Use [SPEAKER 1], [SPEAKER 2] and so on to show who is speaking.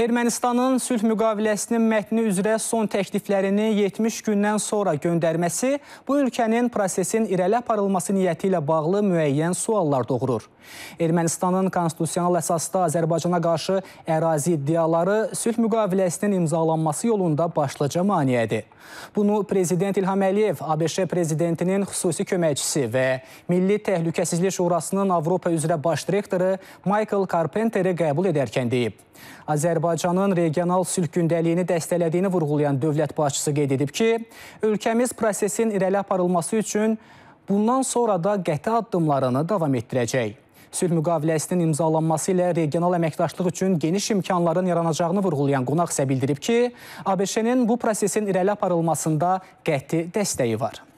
[SPEAKER 1] Ermənistanın sülh müqaviləsinin mətni üzrə son təkliflərini 70 gündən sonra göndərməsi bu ölkənin prosesin irəli aparılması niyyəti ilə bağlı müəyyən suallar doğurur. Ermənistanın konstitusional əsasda Azərbaycana qarşı ərazi iddiaları sülh müqaviləsinin imzalanması yolunda başlıca maneədir. Bunu prezident İlham Əliyev ABŞ prezidentinin xüsusi köməkçisi və Milli Təhlükəsizlik Şurasının Avropa üzrə baş direktoru Michael Carpenteri qəbul edərkən deyib. Azərbaycan Azərbaycanın regional sülh gündəliyini dəstələdiyini vurğulayan dövlət başçısı qeyd edib ki, ölkəmiz prosesin irəli aparılması üçün bundan sonra da qəti addımlarını davam etdirəcək. Sülh müqaviləsinin imzalanması ilə regional əməkdaşlıq üçün geniş imkanların yaranacağını vurğulayan qonaq isə bildirib ki, ABŞ-nin bu prosesin irəli aparılmasında qəti dəstəyi var.